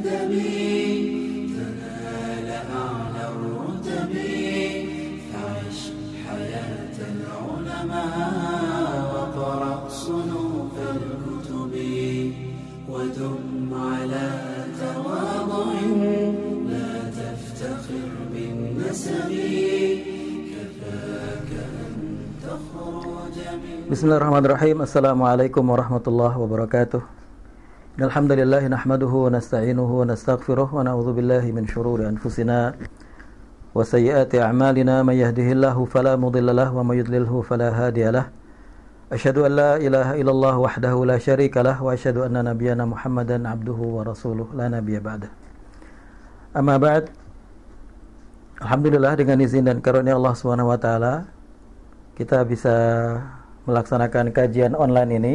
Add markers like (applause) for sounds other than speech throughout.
أدبي تنال أعلى الرتب فعش حياة العلماء وقرأ صنوف الكتب ودم على تواضع لا تفتخر بالنسب كفاك أن تخرج من بسم الله الرحمن الرحيم السلام عليكم ورحمة الله وبركاته إن الحمد لله نحمده ونستعينه ونستغفره ونعوذ بالله من شرور أنفسنا وسيئات أعمالنا من يهده الله فلا مضل له ومن يضلله فلا هادي له أشهد أن لا إله إلا الله وحده لا شريك له وأشهد أن نبينا محمدا عبده ورسوله لا نبي بعده أما بعد Alhamdulillah dengan izin dan karunia Allah Subhanahu wa taala kita bisa melaksanakan kajian online ini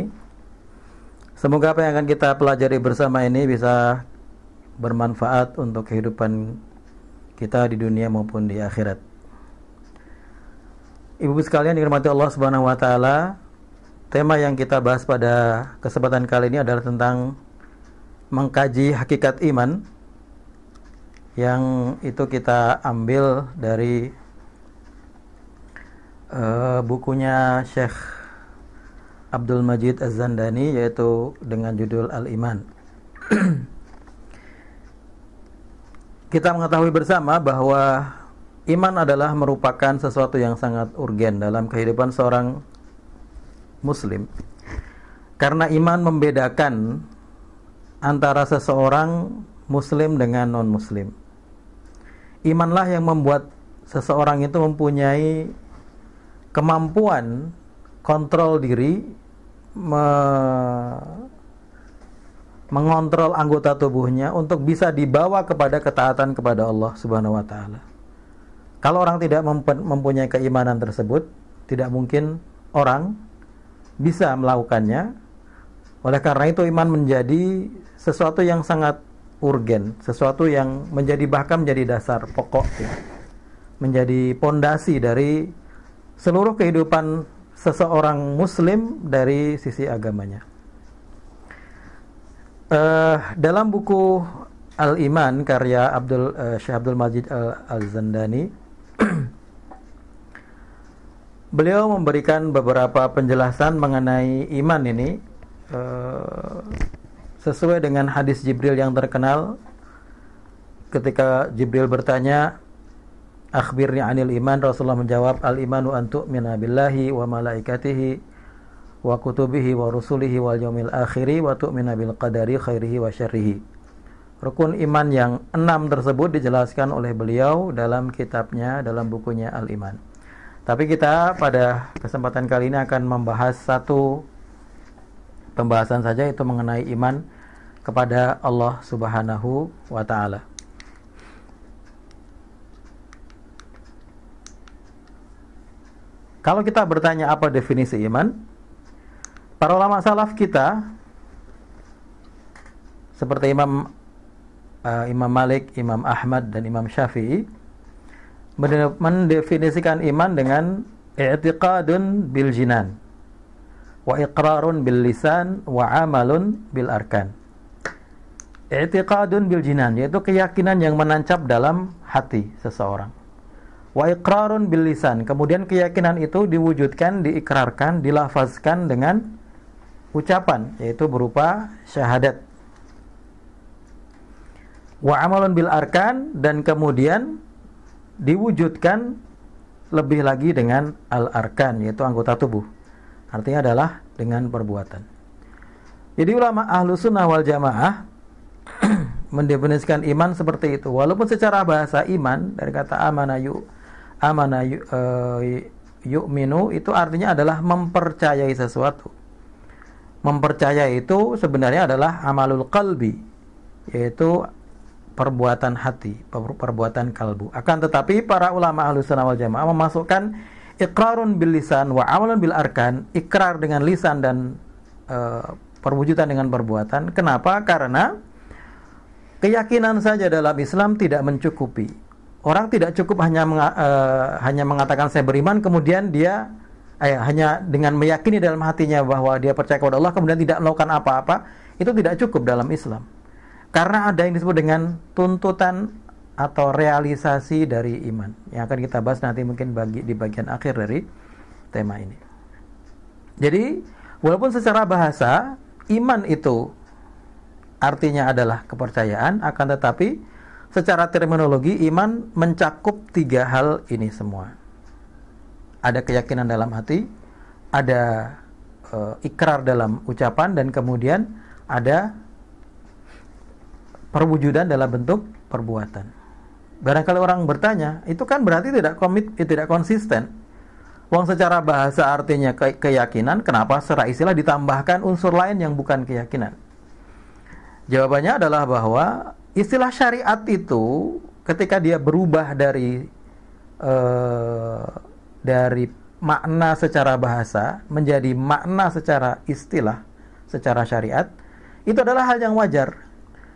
Semoga apa yang akan kita pelajari bersama ini bisa bermanfaat untuk kehidupan kita di dunia maupun di akhirat. Ibu-ibu sekalian dirahmati Allah Subhanahu wa taala, tema yang kita bahas pada kesempatan kali ini adalah tentang mengkaji hakikat iman yang itu kita ambil dari uh, bukunya Syekh Abdul Majid Az-Zandani yaitu dengan judul Al-Iman. (clears throat) Kita mengetahui bersama bahwa iman adalah merupakan sesuatu yang sangat urgen dalam kehidupan seorang muslim. Karena iman membedakan antara seseorang muslim dengan non-muslim. Imanlah yang membuat seseorang itu mempunyai kemampuan kontrol diri me mengontrol anggota tubuhnya untuk bisa dibawa kepada ketaatan kepada Allah Subhanahu wa taala. Kalau orang tidak mempunyai keimanan tersebut, tidak mungkin orang bisa melakukannya. Oleh karena itu iman menjadi sesuatu yang sangat urgen, sesuatu yang menjadi bahkan menjadi dasar pokok Menjadi pondasi dari seluruh kehidupan seseorang muslim dari sisi agamanya. Uh, dalam buku Al-Iman karya Abdul uh, Syekh Abdul Majid Al-Zandani (clears throat) beliau memberikan beberapa penjelasan mengenai iman ini uh, sesuai dengan hadis Jibril yang terkenal ketika Jibril bertanya akhbirni anil iman Rasulullah menjawab al imanu an tu'mina billahi wa malaikatihi wa kutubihi wa rusulihi wal yaumil akhiri wa tu'mina bil qadari khairihi wa syarrihi Rukun iman yang enam tersebut dijelaskan oleh beliau dalam kitabnya dalam bukunya Al Iman. Tapi kita pada kesempatan kali ini akan membahas satu pembahasan saja itu mengenai iman kepada Allah Subhanahu wa taala. Kalau kita bertanya apa definisi iman, para ulama salaf kita seperti Imam uh, Imam Malik, Imam Ahmad dan Imam Syafi'i mendefinisikan iman dengan i'tiqadun bil jinan wa iqrarun bil lisan wa amalun bil arkan. I'tiqadun bil jinan yaitu keyakinan yang menancap dalam hati seseorang wa iqrarun bil lisan. Kemudian keyakinan itu diwujudkan, diikrarkan, dilafazkan dengan ucapan yaitu berupa syahadat. Wa amalun bil arkan dan kemudian diwujudkan lebih lagi dengan al arkan yaitu anggota tubuh. Artinya adalah dengan perbuatan. Jadi ulama ahlu sunnah wal jamaah (clears throat) mendefinisikan iman seperti itu. Walaupun secara bahasa iman dari kata amanayu amana e, minu itu artinya adalah mempercayai sesuatu. Mempercayai itu sebenarnya adalah amalul kalbi, yaitu perbuatan hati, perbuatan kalbu. Akan tetapi para ulama Ahlussunnah wal Jamaah memasukkan iqrarun bil lisan wa amalan bil arkan, ikrar dengan lisan dan e, perwujudan dengan perbuatan. Kenapa? Karena keyakinan saja dalam Islam tidak mencukupi orang tidak cukup hanya uh, hanya mengatakan saya beriman kemudian dia eh, hanya dengan meyakini dalam hatinya bahwa dia percaya kepada Allah kemudian tidak melakukan apa-apa itu tidak cukup dalam Islam karena ada yang disebut dengan tuntutan atau realisasi dari iman yang akan kita bahas nanti mungkin bagi di bagian akhir dari tema ini jadi walaupun secara bahasa iman itu artinya adalah kepercayaan akan tetapi Secara terminologi, iman mencakup tiga hal ini semua. Ada keyakinan dalam hati, ada e, ikrar dalam ucapan, dan kemudian ada perwujudan dalam bentuk perbuatan. Barangkali orang bertanya, itu kan berarti tidak komit, tidak konsisten. uang secara bahasa artinya ke keyakinan, kenapa secara istilah ditambahkan unsur lain yang bukan keyakinan? Jawabannya adalah bahwa istilah syariat itu ketika dia berubah dari eh, dari makna secara bahasa menjadi makna secara istilah secara syariat itu adalah hal yang wajar.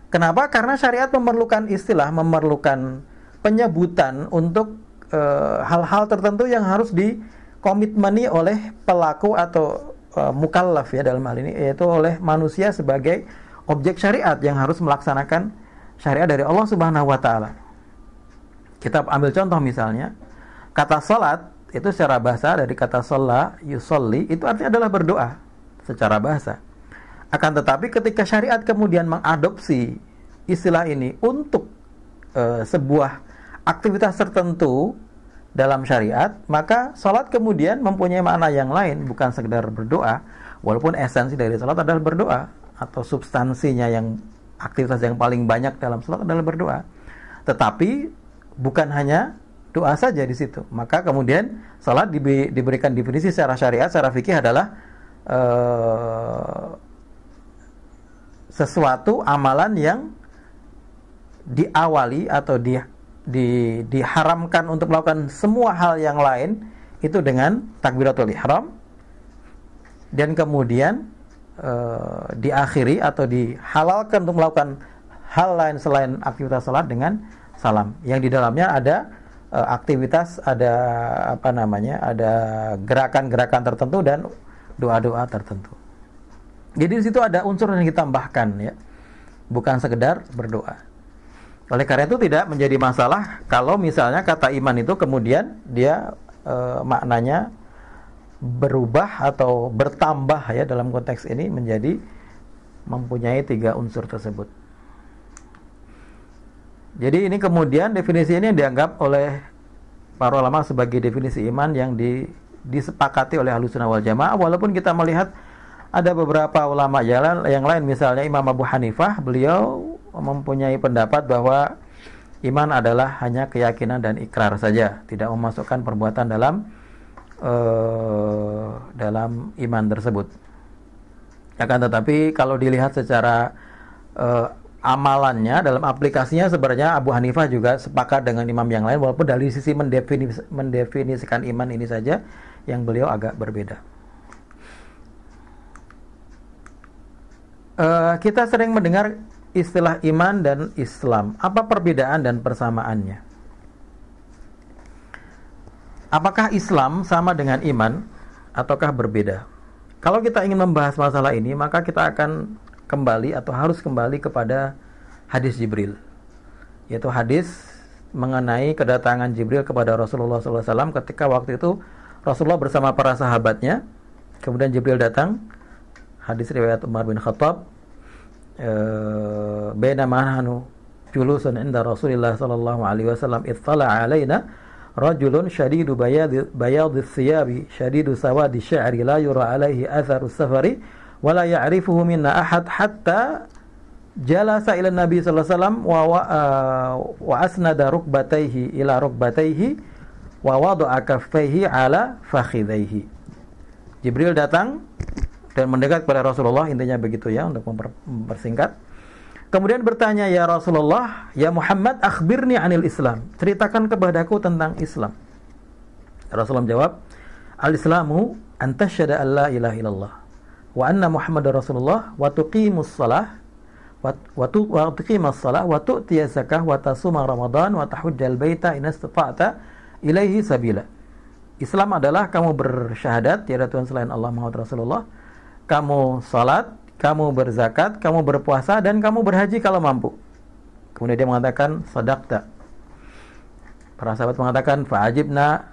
Kenapa? Karena syariat memerlukan istilah, memerlukan penyebutan untuk eh, hal-hal e, tertentu yang harus dikomitmeni oleh pelaku atau e, mukallaf ya dalam hal ini yaitu oleh manusia sebagai objek syariat yang harus melaksanakan syariat dari Allah Subhanahu wa taala. Kita ambil contoh misalnya, kata salat itu secara bahasa dari kata sholat yusolli itu artinya adalah berdoa secara bahasa. Akan tetapi ketika syariat kemudian mengadopsi istilah ini untuk e, sebuah aktivitas tertentu dalam syariat, maka salat kemudian mempunyai makna yang lain bukan sekedar berdoa, walaupun esensi dari salat adalah berdoa atau substansinya yang aktivitas yang paling banyak dalam sholat adalah berdoa. Tetapi bukan hanya doa saja di situ. Maka kemudian sholat di, diberikan definisi secara syariat, secara fikih adalah uh, sesuatu amalan yang diawali atau di, di, diharamkan untuk melakukan semua hal yang lain itu dengan takbiratul ihram dan kemudian Eh, diakhiri atau dihalalkan untuk melakukan hal lain selain aktivitas salat dengan salam yang di dalamnya ada e, aktivitas ada apa namanya ada gerakan-gerakan tertentu dan doa-doa tertentu jadi di situ ada unsur yang ditambahkan ya bukan sekedar berdoa oleh karena itu tidak menjadi masalah kalau misalnya kata iman itu kemudian dia e, maknanya berubah atau bertambah ya dalam konteks ini menjadi mempunyai tiga unsur tersebut. Jadi ini kemudian definisi ini dianggap oleh para ulama sebagai definisi iman yang di, disepakati oleh ahlu wal jamaah walaupun kita melihat ada beberapa ulama jalan yang lain misalnya Imam Abu Hanifah beliau mempunyai pendapat bahwa iman adalah hanya keyakinan dan ikrar saja tidak memasukkan perbuatan dalam Eh, dalam iman tersebut. Akan ya tetapi kalau dilihat secara uh, amalannya dalam aplikasinya sebenarnya Abu Hanifah juga sepakat dengan imam yang lain walaupun dari sisi mendefinis mendefinisikan iman ini saja yang beliau agak berbeda. Uh, kita sering mendengar istilah iman dan Islam. Apa perbedaan dan persamaannya? Apakah Islam sama dengan iman ataukah berbeda? Kalau kita ingin membahas masalah ini, maka kita akan kembali atau harus kembali kepada hadis Jibril. Yaitu hadis mengenai kedatangan Jibril kepada Rasulullah SAW ketika waktu itu Rasulullah bersama para sahabatnya. Kemudian Jibril datang. Hadis riwayat Umar bin Khattab. Eh, Bena manhanu julusun inda Rasulullah sallallahu alaihi wasallam ittala alaina rajulun syadidu bayadis siyabi syadidu sawadi syari la yura alaihi atharu safari wa la ya'rifuhu minna ahad hatta jalasa ila nabi sallallahu uh, wa asnada rukbataihi ila rukbataihi wa wada'a kaffaihi ala fakhidaihi Jibril datang dan mendekat kepada Rasulullah intinya begitu ya untuk mempersingkat Kemudian bertanya, "Ya Rasulullah, ya Muhammad, akhbirni anil Islam." Ceritakan kepadaku tentang Islam. Rasulullah jawab, "Al-Islamu an tasyhadu an la ilaha illallah wa anna Muhammadar Rasulullah wa tuqimus salah wa tu wa tuqimus salah wa tu'tiya zakah wa tasuma Ramadan wa tahujjal baita in istata'ta ilaihi sabila." Islam adalah kamu bersyahadat tiada Tuhan selain Allah Muhammad Rasulullah, kamu salat, kamu berzakat, kamu berpuasa dan kamu berhaji kalau mampu. Kemudian dia mengatakan sadaqta. Para sahabat mengatakan fa'ajibna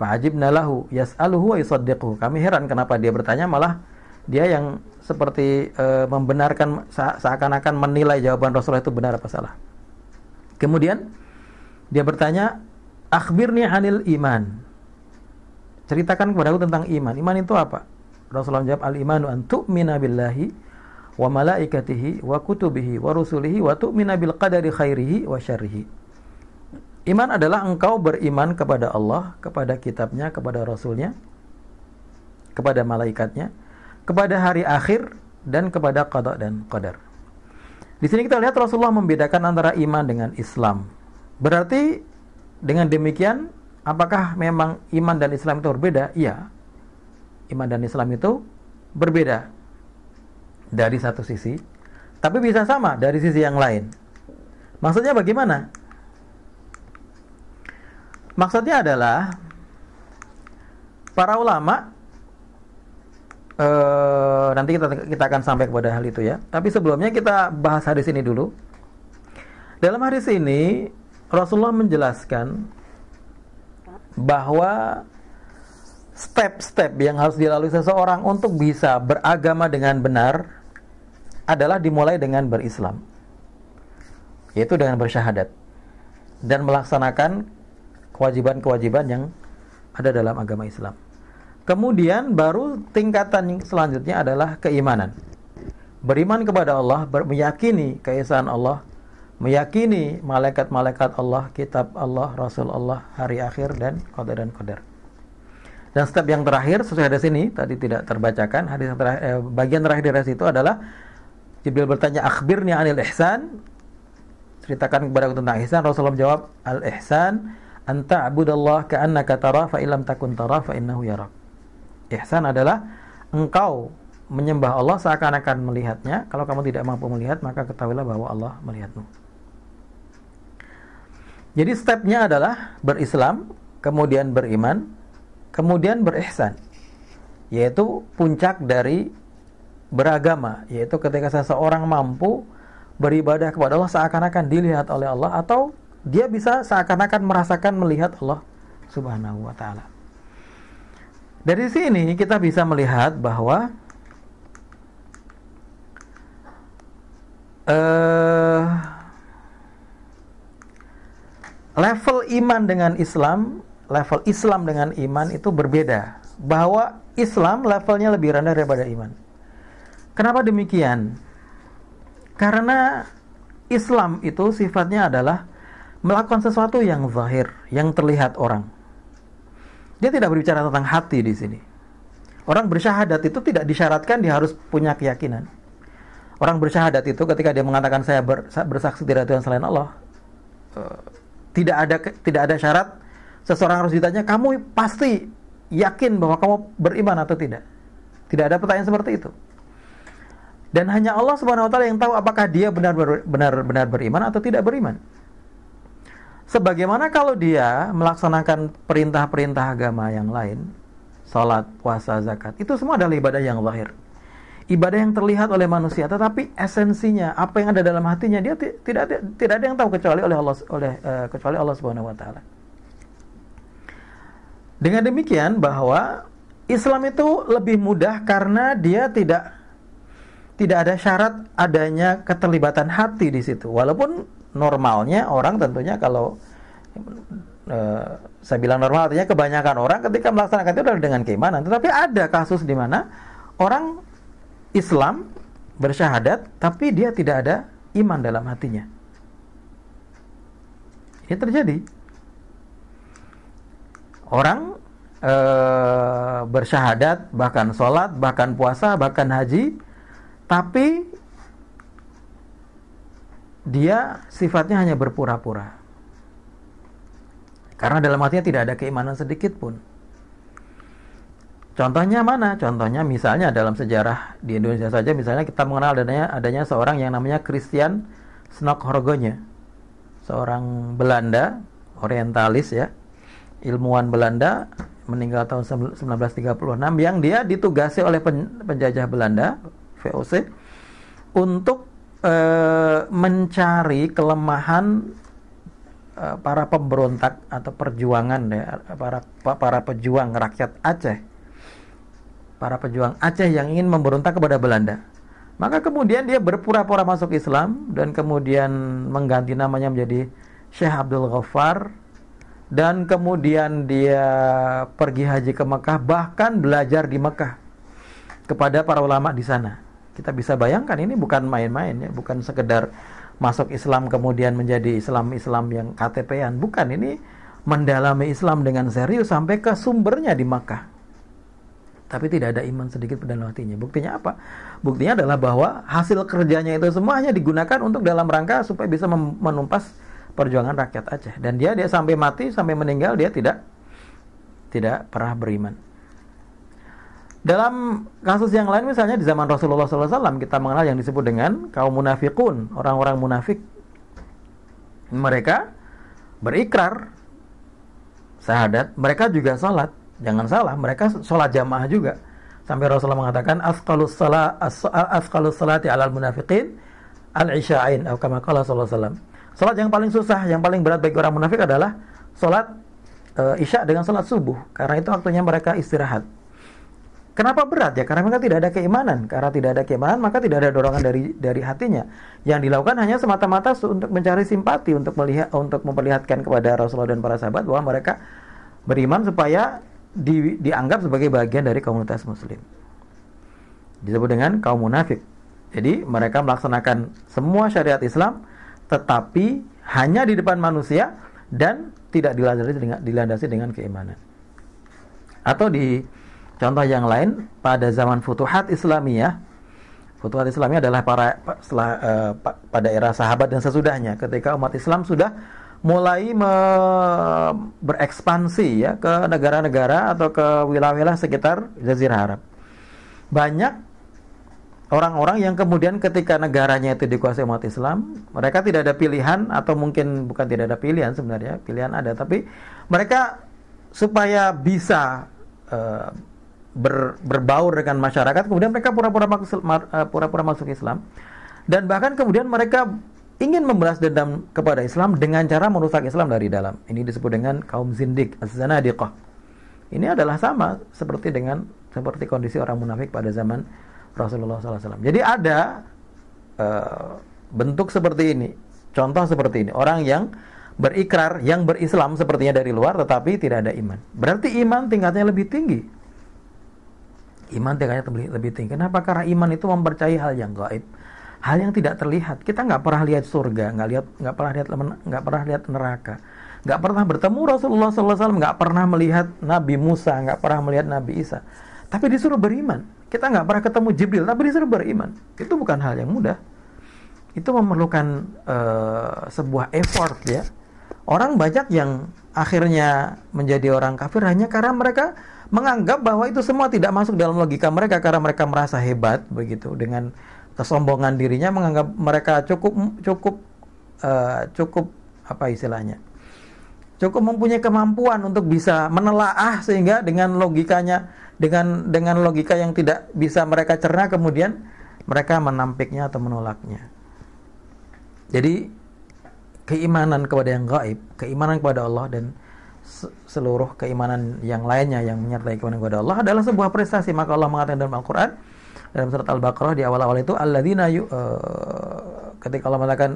fa'ajibna lahu yas'aluhu wa yusaddiquhu. Kami heran kenapa dia bertanya malah dia yang seperti e, membenarkan seakan-akan menilai jawaban Rasulullah itu benar apa salah. Kemudian dia bertanya, "Akhbirni anil iman." Ceritakan kepada aku tentang iman. Iman itu apa? Rasulullah menjawab, "Al-imanu antu'mina billahi billahi wa malaikatihi wa kutubihi wa rusulihi wa tu'mina bil qadari khairihi wa syarihi. Iman adalah engkau beriman kepada Allah, kepada kitabnya, kepada rasulnya, kepada malaikatnya, kepada hari akhir dan kepada qada dan qadar. Di sini kita lihat Rasulullah membedakan antara iman dengan Islam. Berarti dengan demikian apakah memang iman dan Islam itu berbeda? Iya. Iman dan Islam itu berbeda dari satu sisi, tapi bisa sama dari sisi yang lain. Maksudnya bagaimana? Maksudnya adalah para ulama e, nanti kita kita akan sampai kepada hal itu ya. Tapi sebelumnya kita bahas hadis ini dulu. Dalam hadis ini Rasulullah menjelaskan bahwa step-step yang harus dilalui seseorang untuk bisa beragama dengan benar adalah dimulai dengan berislam yaitu dengan bersyahadat dan melaksanakan kewajiban-kewajiban yang ada dalam agama Islam. Kemudian baru tingkatan selanjutnya adalah keimanan. Beriman kepada Allah, meyakini keesaan Allah, meyakini malaikat-malaikat Allah, kitab Allah, rasul Allah, hari akhir dan qadar dan qadar. Dan step yang terakhir sesuai hadis ini tadi tidak terbacakan, hadis terakhir, eh, bagian terakhir dari situ adalah Jibril bertanya, akhbirni anil ihsan. Ceritakan kepada aku tentang ihsan. Rasulullah menjawab, al ihsan anta abudallah ka'annaka tara fa ilam takun tara fa innahu yarak. Ihsan adalah engkau menyembah Allah seakan-akan melihatnya. Kalau kamu tidak mampu melihat, maka ketahuilah bahwa Allah melihatmu. Jadi stepnya adalah berislam, kemudian beriman, kemudian berihsan. Yaitu puncak dari beragama, yaitu ketika seseorang mampu beribadah kepada Allah seakan-akan dilihat oleh Allah atau dia bisa seakan-akan merasakan melihat Allah Subhanahu wa taala. Dari sini kita bisa melihat bahwa uh, level iman dengan Islam, level Islam dengan iman itu berbeda. Bahwa Islam levelnya lebih rendah daripada iman. Kenapa demikian? Karena Islam itu sifatnya adalah melakukan sesuatu yang zahir, yang terlihat orang. Dia tidak berbicara tentang hati di sini. Orang bersyahadat itu tidak disyaratkan dia harus punya keyakinan. Orang bersyahadat itu ketika dia mengatakan saya bersaksi tidak Tuhan selain Allah, eh, tidak ada tidak ada syarat seseorang harus ditanya kamu pasti yakin bahwa kamu beriman atau tidak. Tidak ada pertanyaan seperti itu. Dan hanya Allah Subhanahu wa taala yang tahu apakah dia benar-benar benar-benar beriman atau tidak beriman. Sebagaimana kalau dia melaksanakan perintah-perintah agama yang lain, salat, puasa, zakat, itu semua adalah ibadah yang zahir. Ibadah yang terlihat oleh manusia, tetapi esensinya, apa yang ada dalam hatinya dia tidak tidak ada yang tahu kecuali oleh Allah oleh eh, kecuali Allah Subhanahu wa taala. Dengan demikian bahwa Islam itu lebih mudah karena dia tidak tidak ada syarat adanya keterlibatan hati di situ. Walaupun normalnya orang tentunya kalau e, saya bilang normal artinya kebanyakan orang ketika melaksanakan itu adalah dengan keimanan. Tetapi ada kasus di mana orang Islam bersyahadat tapi dia tidak ada iman dalam hatinya. Ini terjadi. Orang e, bersyahadat, bahkan sholat, bahkan puasa, bahkan haji, tapi dia sifatnya hanya berpura-pura. Karena dalam hatinya tidak ada keimanan sedikit pun. Contohnya mana? Contohnya misalnya dalam sejarah di Indonesia saja misalnya kita mengenal adanya adanya seorang yang namanya Christian Snokhorgonya. Seorang Belanda, orientalis ya. Ilmuwan Belanda meninggal tahun 1936 yang dia ditugasi oleh penjajah Belanda VOC untuk e, mencari kelemahan e, para pemberontak atau perjuangan ya para para pejuang rakyat Aceh para pejuang Aceh yang ingin memberontak kepada Belanda maka kemudian dia berpura-pura masuk Islam dan kemudian mengganti namanya menjadi Syekh Abdul Ghaffar dan kemudian dia pergi haji ke Mekah bahkan belajar di Mekah kepada para ulama di sana kita bisa bayangkan ini bukan main-main ya, bukan sekedar masuk Islam kemudian menjadi Islam-Islam yang KTP-an, bukan ini mendalami Islam dengan serius sampai ke sumbernya di Makkah. Tapi tidak ada iman sedikit pada dalam hatinya. Buktinya apa? Buktinya adalah bahwa hasil kerjanya itu semuanya digunakan untuk dalam rangka supaya bisa menumpas perjuangan rakyat Aceh. Dan dia dia sampai mati, sampai meninggal dia tidak tidak pernah beriman. Dalam kasus yang lain misalnya di zaman Rasulullah SAW kita mengenal yang disebut dengan kaum munafikun, orang-orang munafik. Mereka berikrar syahadat, mereka juga salat. Jangan salah, mereka salat jamaah juga. Sampai Rasulullah mengatakan asqalus salat asqalus salati alal munafiqin al isyain atau kama qala sallallahu Salat yang paling susah, yang paling berat bagi orang munafik adalah salat e, isya dengan salat subuh karena itu waktunya mereka istirahat Kenapa berat ya? Karena mereka tidak ada keimanan. Karena tidak ada keimanan, maka tidak ada dorongan dari dari hatinya. Yang dilakukan hanya semata-mata untuk mencari simpati, untuk melihat, untuk memperlihatkan kepada Rasulullah dan para sahabat bahwa mereka beriman supaya di, dianggap sebagai bagian dari komunitas Muslim. Disebut dengan kaum munafik. Jadi mereka melaksanakan semua syariat Islam, tetapi hanya di depan manusia dan tidak dilandasi dengan, dilandasi dengan keimanan. Atau di Contoh yang lain pada zaman Futuhat Islamiyah. Futuhat Islamiyah adalah para setelah, uh, eh, pada era sahabat dan sesudahnya ketika umat Islam sudah mulai me, berekspansi ya ke negara-negara atau ke wilayah-wilayah sekitar Jazirah Arab. Banyak orang-orang yang kemudian ketika negaranya itu dikuasai umat Islam, mereka tidak ada pilihan atau mungkin bukan tidak ada pilihan sebenarnya, pilihan ada tapi mereka supaya bisa uh, ber, berbaur dengan masyarakat kemudian mereka pura-pura masuk eh, pura-pura masuk Islam dan bahkan kemudian mereka ingin membalas dendam kepada Islam dengan cara merusak Islam dari dalam. Ini disebut dengan kaum zindik, az-zanadiqah. Ini adalah sama seperti dengan seperti kondisi orang munafik pada zaman Rasulullah SAW. Jadi ada uh, bentuk seperti ini, contoh seperti ini, orang yang berikrar, yang berislam sepertinya dari luar tetapi tidak ada iman. Berarti iman tingkatnya lebih tinggi Iman tingkatnya lebih, lebih tinggi. Kenapa? Karena iman itu mempercayai hal yang gaib, hal yang tidak terlihat. Kita nggak pernah lihat surga, nggak lihat, nggak pernah lihat, nggak pernah lihat neraka, nggak pernah bertemu Rasulullah SAW, nggak pernah melihat Nabi Musa, nggak pernah melihat Nabi Isa. Tapi disuruh beriman. Kita nggak pernah ketemu Jibril, tapi disuruh beriman. Itu bukan hal yang mudah. Itu memerlukan uh, sebuah effort ya. Orang banyak yang akhirnya menjadi orang kafir hanya karena mereka menganggap bahwa itu semua tidak masuk dalam logika mereka karena mereka merasa hebat begitu dengan kesombongan dirinya menganggap mereka cukup cukup uh, cukup apa istilahnya cukup mempunyai kemampuan untuk bisa menelaah sehingga dengan logikanya dengan dengan logika yang tidak bisa mereka cerna kemudian mereka menampiknya atau menolaknya. Jadi keimanan kepada yang gaib, keimanan kepada Allah dan seluruh keimanan yang lainnya yang menyertai keimanan kepada Allah adalah sebuah prestasi maka Allah mengatakan dalam Al-Qur'an dalam surat Al-Baqarah di awal-awal itu alladzina uh, ketika Allah mengatakan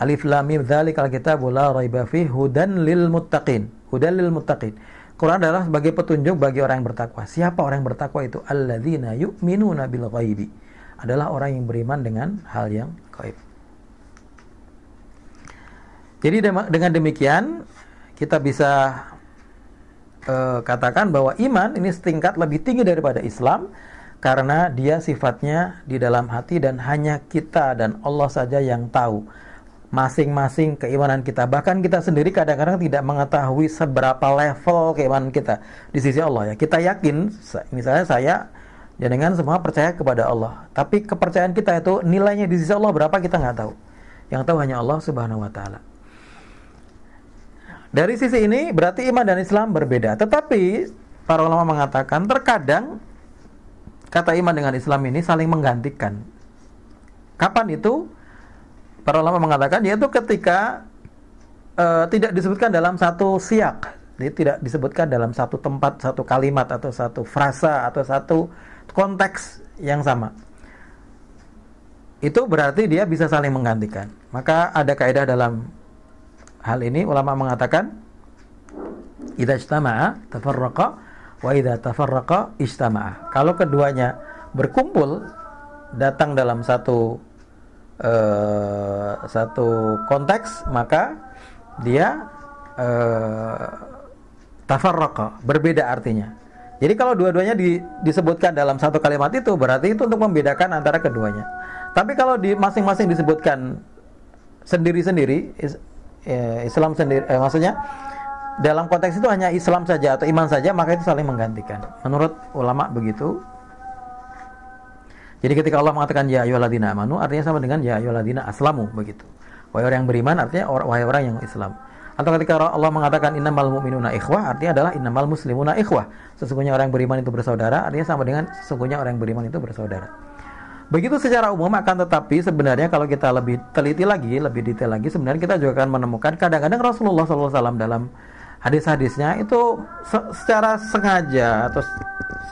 alif lam mim dzalikal kitabu la raiba fihi hudan lil muttaqin hudan lil muttaqin Quran adalah sebagai petunjuk bagi orang yang bertakwa. Siapa orang yang bertakwa itu? Alladzina yu'minuna bil ghaibi. Adalah orang yang beriman dengan hal yang gaib. Jadi dengan demikian kita bisa uh, katakan bahwa iman ini setingkat lebih tinggi daripada Islam karena dia sifatnya di dalam hati dan hanya kita dan Allah saja yang tahu masing-masing keimanan kita. Bahkan kita sendiri kadang-kadang tidak mengetahui seberapa level keimanan kita di sisi Allah ya. Kita yakin misalnya saya ya dengan semua percaya kepada Allah. Tapi kepercayaan kita itu nilainya di sisi Allah berapa kita nggak tahu. Yang tahu hanya Allah Subhanahu wa taala. Dari sisi ini berarti iman dan Islam berbeda. Tetapi para ulama mengatakan terkadang kata iman dengan Islam ini saling menggantikan. Kapan itu? Para ulama mengatakan yaitu ketika e, tidak disebutkan dalam satu siak, jadi tidak disebutkan dalam satu tempat, satu kalimat atau satu frasa atau satu konteks yang sama. Itu berarti dia bisa saling menggantikan. Maka ada kaidah dalam hal ini ulama mengatakan idza istama'a tafarraqa wa idza tafarraqa istamaa. Kalau keduanya berkumpul datang dalam satu uh, satu konteks maka dia uh, tafarraqa, berbeda artinya. Jadi kalau dua-duanya di, disebutkan dalam satu kalimat itu berarti itu untuk membedakan antara keduanya. Tapi kalau di masing-masing disebutkan sendiri-sendiri Eh, Islam sendiri eh, maksudnya dalam konteks itu hanya Islam saja atau iman saja maka itu saling menggantikan menurut ulama begitu jadi ketika Allah mengatakan ya ayyuhalladzina amanu artinya sama dengan ya ayyuhalladzina aslamu begitu wahai orang yang beriman artinya wahai orang yang Islam atau ketika Allah mengatakan innamal mu'minuna ikhwah artinya adalah innamal muslimuna ikhwah sesungguhnya orang yang beriman itu bersaudara artinya sama dengan sesungguhnya orang yang beriman itu bersaudara Begitu secara umum akan tetapi sebenarnya kalau kita lebih teliti lagi, lebih detail lagi sebenarnya kita juga akan menemukan kadang-kadang Rasulullah SAW dalam hadis-hadisnya itu se secara sengaja atau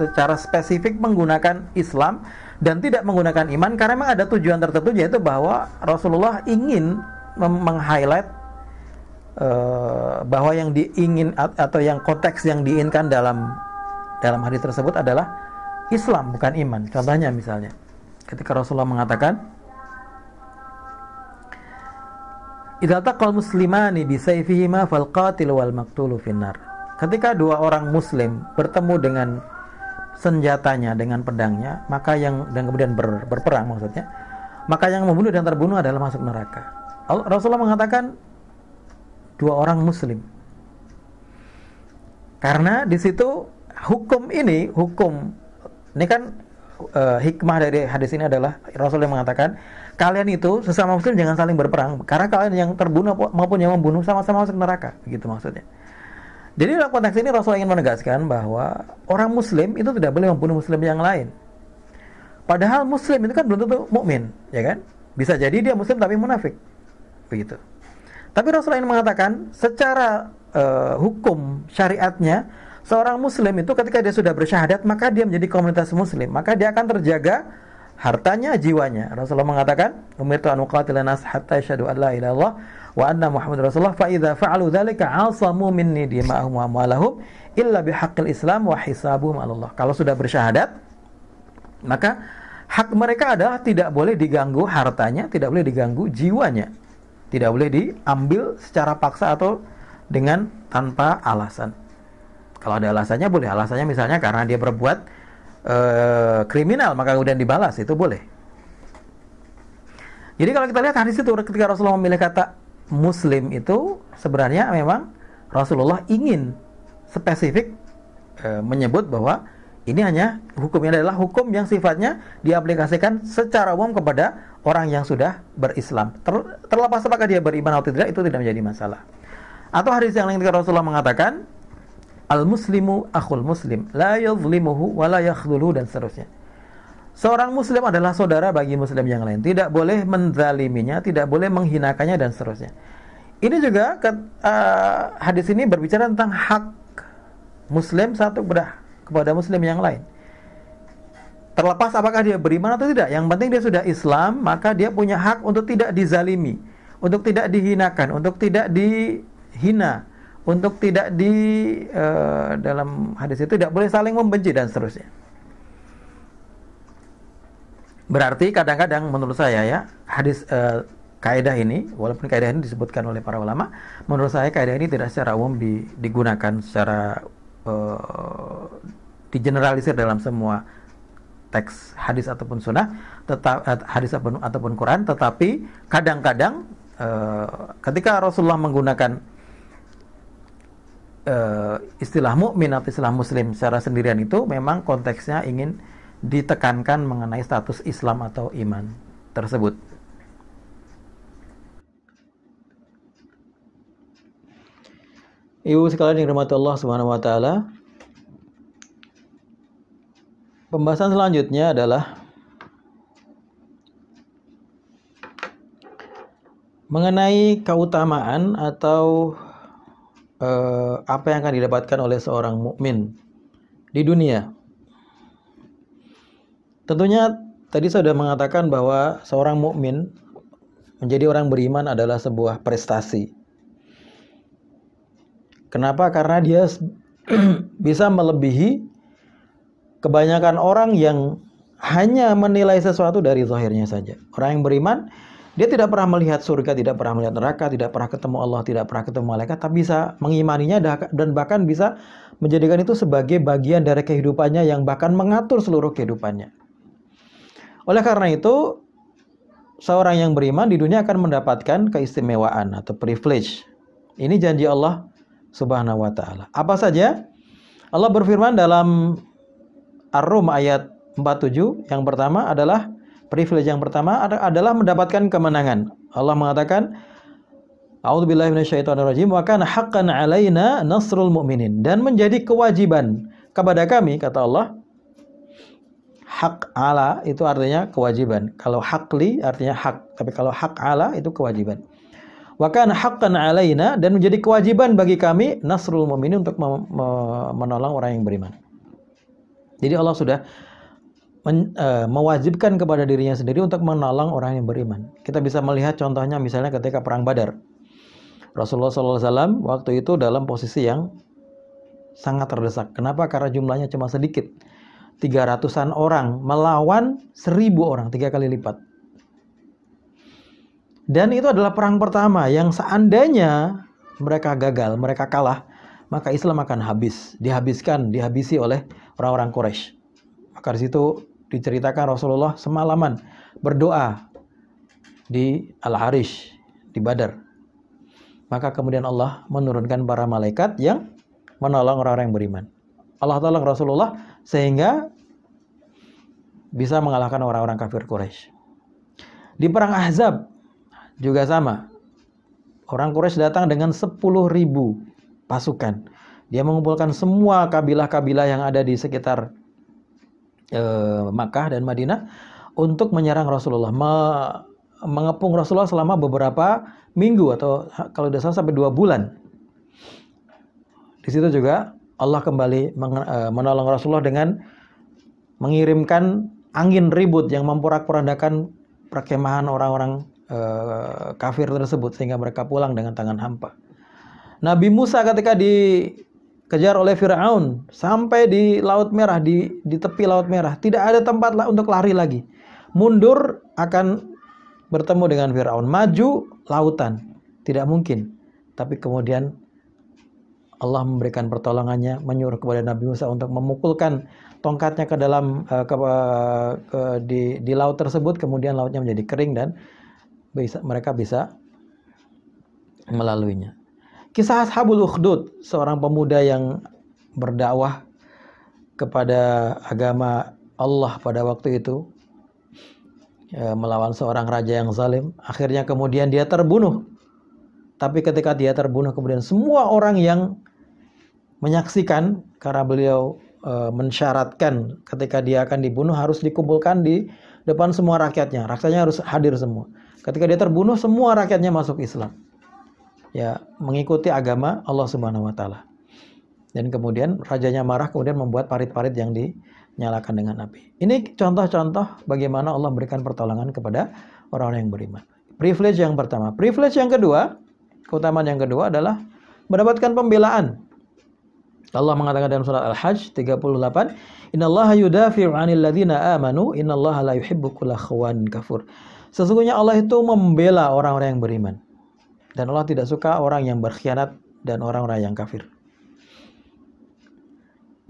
secara spesifik menggunakan Islam dan tidak menggunakan iman karena memang ada tujuan tertentu yaitu bahwa Rasulullah ingin meng-highlight uh, bahwa yang diingin atau yang konteks yang diinginkan dalam dalam hadis tersebut adalah Islam bukan iman. Contohnya misalnya ketika Rasulullah mengatakan muslimani wal maqtulu Ketika dua orang muslim bertemu dengan senjatanya dengan pedangnya, maka yang dan kemudian ber, berperang maksudnya, maka yang membunuh dan terbunuh adalah masuk neraka. Rasulullah mengatakan dua orang muslim. Karena di situ hukum ini, hukum ini kan uh, hikmah dari hadis ini adalah Rasul yang mengatakan kalian itu sesama muslim jangan saling berperang karena kalian yang terbunuh maupun yang membunuh sama-sama masuk neraka begitu maksudnya jadi dalam konteks ini Rasul ingin menegaskan bahwa orang muslim itu tidak boleh membunuh muslim yang lain padahal muslim itu kan belum tentu mukmin ya kan bisa jadi dia muslim tapi munafik begitu tapi Rasul ingin mengatakan secara uh, hukum syariatnya Seorang muslim itu ketika dia sudah bersyahadat maka dia menjadi komunitas muslim, maka dia akan terjaga hartanya, jiwanya. Rasulullah mengatakan, "Umirtu an uqatila nas hatta yashhadu an la ilaha illallah wa anna Muhammad Rasulullah fa idza fa'alu dzalika 'asamu minni dima'ahum wa amwalahum illa bihaqqil Islam wa hisabuhum 'ala Allah." Kalau sudah bersyahadat, maka hak mereka adalah tidak boleh diganggu hartanya, tidak boleh diganggu jiwanya. Tidak boleh diambil secara paksa atau dengan tanpa alasan. Kalau ada alasannya boleh. Alasannya misalnya karena dia berbuat e, kriminal maka kemudian dibalas itu boleh. Jadi kalau kita lihat hadis itu ketika Rasulullah memilih kata muslim itu sebenarnya memang Rasulullah ingin spesifik e, menyebut bahwa ini hanya hukumnya adalah hukum yang sifatnya diaplikasikan secara umum kepada orang yang sudah berislam. Ter, terlepas apakah dia beriman atau tidak itu tidak menjadi masalah. Atau hadis yang lain ketika Rasulullah mengatakan Al-muslimu akhul muslim, la yadhlimuhu wa la dan seterusnya. Seorang muslim adalah saudara bagi muslim yang lain, tidak boleh menzaliminya, tidak boleh menghinakannya dan seterusnya. Ini juga uh, hadis ini berbicara tentang hak muslim satu kepada kepada muslim yang lain. Terlepas apakah dia beriman atau tidak, yang penting dia sudah Islam, maka dia punya hak untuk tidak dizalimi, untuk tidak dihinakan, untuk tidak dihina, untuk tidak di uh, dalam hadis itu tidak boleh saling membenci dan seterusnya. Berarti kadang-kadang menurut saya ya hadis uh, eh, kaidah ini walaupun kaidah ini disebutkan oleh para ulama, menurut saya kaidah ini tidak secara umum di, digunakan secara uh, digeneralisir dalam semua teks hadis ataupun sunnah, tetap hadis ataupun, ataupun Quran, tetapi kadang-kadang uh, ketika Rasulullah menggunakan uh, istilah mukmin atau istilah muslim secara sendirian itu memang konteksnya ingin ditekankan mengenai status Islam atau iman tersebut. Ibu sekalian yang dirahmati Allah Subhanahu wa taala. Pembahasan selanjutnya adalah mengenai keutamaan atau eh, apa yang akan didapatkan oleh seorang mukmin di dunia. Tentunya tadi saya sudah mengatakan bahwa seorang mukmin menjadi orang beriman adalah sebuah prestasi. Kenapa? Karena dia (clears throat) bisa melebihi kebanyakan orang yang hanya menilai sesuatu dari zahirnya saja. Orang yang beriman dia tidak pernah melihat surga, tidak pernah melihat neraka, tidak pernah ketemu Allah, tidak pernah ketemu malaikat, tapi bisa mengimaninya dan bahkan bisa menjadikan itu sebagai bagian dari kehidupannya yang bahkan mengatur seluruh kehidupannya. Oleh karena itu, seorang yang beriman di dunia akan mendapatkan keistimewaan atau privilege. Ini janji Allah Subhanahu wa taala. Apa saja? Allah berfirman dalam Ar-Rum ayat 47 yang pertama adalah Privilege yang pertama adalah mendapatkan kemenangan. Allah mengatakan, A'udzubillahi wa kana haqqan 'alaina nasrul mu'minin dan menjadi kewajiban kepada kami kata Allah hak ala itu artinya kewajiban. Kalau hakli artinya hak, tapi kalau hak ala itu kewajiban. Wakan kana haqqan 'alaina dan menjadi kewajiban bagi kami nasrul mu'minin untuk menolong orang yang beriman. Jadi Allah sudah men, e, mewajibkan kepada dirinya sendiri untuk menolong orang yang beriman. Kita bisa melihat contohnya misalnya ketika perang Badar. Rasulullah SAW waktu itu dalam posisi yang sangat terdesak. Kenapa? Karena jumlahnya cuma sedikit. 300-an orang melawan 1000 orang, tiga kali lipat. Dan itu adalah perang pertama yang seandainya mereka gagal, mereka kalah, maka Islam akan habis, dihabiskan, dihabisi oleh orang-orang Quraisy. Maka di situ diceritakan Rasulullah semalaman berdoa di Al-Harish, di Badar. Maka kemudian Allah menurunkan para malaikat yang menolong orang-orang yang beriman. Allah tolong Rasulullah sehingga bisa mengalahkan orang-orang kafir Quraisy. Di perang Ahzab juga sama. Orang Quraisy datang dengan 10.000 pasukan. Dia mengumpulkan semua kabilah-kabilah yang ada di sekitar eh, Makkah dan Madinah untuk menyerang Rasulullah, me mengepung Rasulullah selama beberapa minggu atau kalau tidak salah sampai dua bulan. Di situ juga Allah kembali eh, menolong Rasulullah dengan mengirimkan angin ribut yang memporak-porandakan perkemahan orang-orang e, kafir tersebut sehingga mereka pulang dengan tangan hampa. Nabi Musa ketika di dikejar oleh Firaun sampai di Laut Merah di di tepi Laut Merah tidak ada tempat untuk lari lagi mundur akan bertemu dengan Firaun maju lautan tidak mungkin tapi kemudian Allah memberikan pertolongannya menyuruh kepada Nabi Musa untuk memukulkan tongkatnya ke dalam eh, ke, eh, ke, di di laut tersebut kemudian lautnya menjadi kering dan bisa, mereka bisa melaluinya Kisah Ashabul Ukhdud, seorang pemuda yang berdakwah kepada agama Allah pada waktu itu ya, melawan seorang raja yang zalim. Akhirnya kemudian dia terbunuh. Tapi ketika dia terbunuh kemudian semua orang yang menyaksikan karena beliau e, mensyaratkan ketika dia akan dibunuh harus dikumpulkan di depan semua rakyatnya. Rakyatnya harus hadir semua. Ketika dia terbunuh semua rakyatnya masuk Islam ya mengikuti agama Allah Subhanahu wa taala. Dan kemudian rajanya marah kemudian membuat parit-parit yang dinyalakan dengan api. Ini contoh-contoh bagaimana Allah memberikan pertolongan kepada orang-orang yang beriman. Privilege yang pertama, privilege yang kedua, keutamaan yang kedua adalah mendapatkan pembelaan. Allah mengatakan dalam surat Al-Hajj 38, "Innallaha yudafi'u 'anil ladzina amanu, innallaha la yuhibbu kulla kafur." Sesungguhnya Allah itu membela orang-orang yang beriman. Dan Allah tidak suka orang yang berkhianat dan orang-orang yang kafir.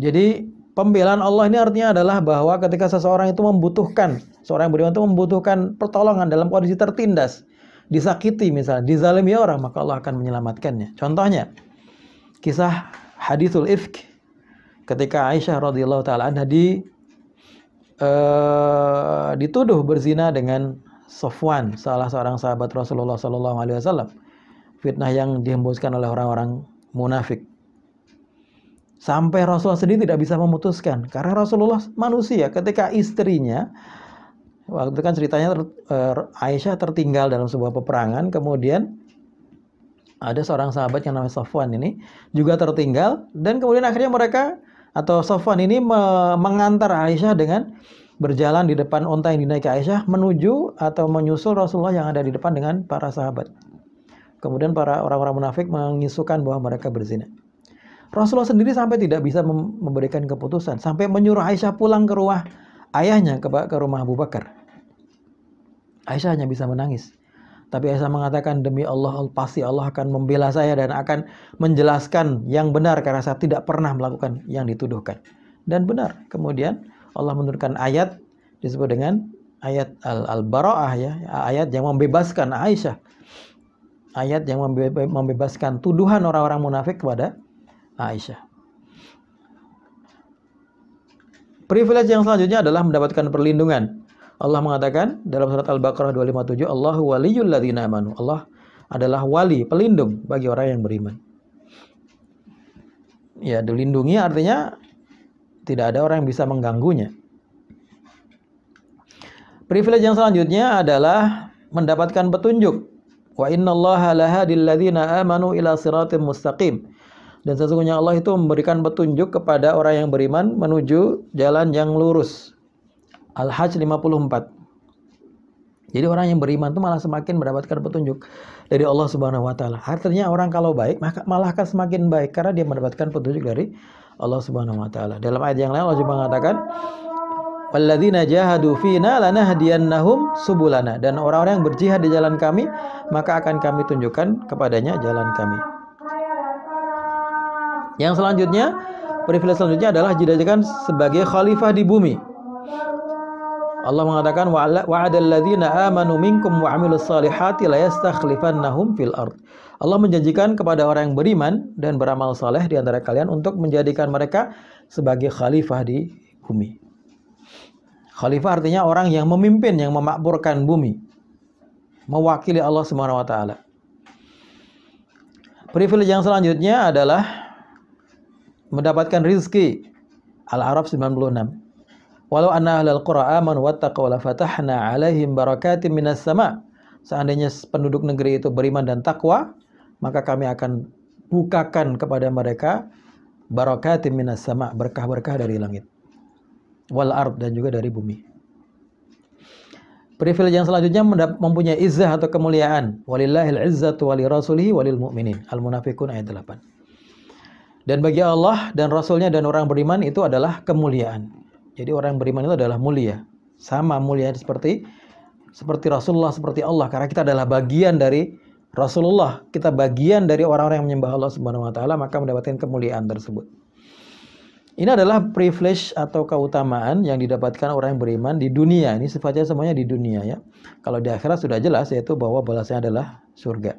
Jadi pembelaan Allah ini artinya adalah bahwa ketika seseorang itu membutuhkan, seorang yang beriman itu membutuhkan pertolongan dalam kondisi tertindas, disakiti misalnya, dizalimi orang, maka Allah akan menyelamatkannya. Contohnya, kisah hadisul ifk ketika Aisyah radhiyallahu taala anha di eh, dituduh berzina dengan Sofwan, salah seorang sahabat Rasulullah Sallallahu Alaihi Wasallam fitnah yang dihembuskan oleh orang-orang munafik. Sampai Rasulullah sendiri tidak bisa memutuskan karena Rasulullah manusia ketika istrinya waktu itu kan ceritanya e, Aisyah tertinggal dalam sebuah peperangan kemudian ada seorang sahabat yang namanya Sofwan ini juga tertinggal dan kemudian akhirnya mereka atau Sofwan ini mengantar Aisyah dengan berjalan di depan unta yang dinaiki Aisyah menuju atau menyusul Rasulullah yang ada di depan dengan para sahabat. Kemudian para orang-orang munafik mengisukan bahwa mereka berzina. Rasulullah sendiri sampai tidak bisa memberikan keputusan, sampai menyuruh Aisyah pulang ke rumah ayahnya ke, ke rumah Abu Bakar. Aisyah hanya bisa menangis. Tapi Aisyah mengatakan demi Allah pasti Allah akan membela saya dan akan menjelaskan yang benar karena saya tidak pernah melakukan yang dituduhkan. Dan benar. Kemudian Allah menurunkan ayat disebut dengan ayat al-bara'ah ya, ayat yang membebaskan Aisyah ayat yang membebaskan tuduhan orang-orang munafik kepada Aisyah. Privilege yang selanjutnya adalah mendapatkan perlindungan. Allah mengatakan dalam surat Al-Baqarah 257, Allahu waliyul ladzina amanu. Allah adalah wali, pelindung bagi orang yang beriman. Ya, dilindungi artinya tidak ada orang yang bisa mengganggunya. Privilege yang selanjutnya adalah mendapatkan petunjuk. Wa innallaha lahadil ladzina amanu ila siratim mustaqim. Dan sesungguhnya Allah itu memberikan petunjuk kepada orang yang beriman menuju jalan yang lurus. Al-Hajj 54. Jadi orang yang beriman itu malah semakin mendapatkan petunjuk dari Allah Subhanahu wa taala. Artinya orang kalau baik maka malah akan semakin baik karena dia mendapatkan petunjuk dari Allah Subhanahu wa taala. Dalam ayat yang lain Allah juga mengatakan Walladzina jahadu fina lanahdiyannahum subulana dan orang-orang yang berjihad di jalan kami maka akan kami tunjukkan kepadanya jalan kami. Yang selanjutnya, privilege selanjutnya adalah dijadikan sebagai khalifah di bumi. Allah mengatakan wa'adalladzina amanu minkum wa amilus salihati layastakhlifannahum fil ard. Allah menjanjikan kepada orang yang beriman dan beramal saleh di antara kalian untuk menjadikan mereka sebagai khalifah di bumi. Khalifah artinya orang yang memimpin, yang memakmurkan bumi. Mewakili Allah Subhanahu wa taala. Privilege yang selanjutnya adalah mendapatkan rizki. Al-Araf 96. Walau anna ahlal qura amanu wattaqaw la fatahna alaihim barakatim minas sama. Seandainya penduduk negeri itu beriman dan takwa, maka kami akan bukakan kepada mereka barakatim minas sama, berkah-berkah dari langit wal ard dan juga dari bumi. Privilege yang selanjutnya mempunyai izzah atau kemuliaan. Walillahil izzatu wali rasulihi walil mu'minin. Al-Munafikun ayat 8. Dan bagi Allah dan Rasulnya dan orang beriman itu adalah kemuliaan. Jadi orang beriman itu adalah mulia. Sama mulia seperti seperti Rasulullah, seperti Allah. Karena kita adalah bagian dari Rasulullah. Kita bagian dari orang-orang yang menyembah Allah Subhanahu wa taala maka mendapatkan kemuliaan tersebut. Ini adalah privilege atau keutamaan yang didapatkan orang yang beriman di dunia. Ini sifatnya semuanya di dunia ya. Kalau di akhirat sudah jelas yaitu bahwa balasnya adalah surga.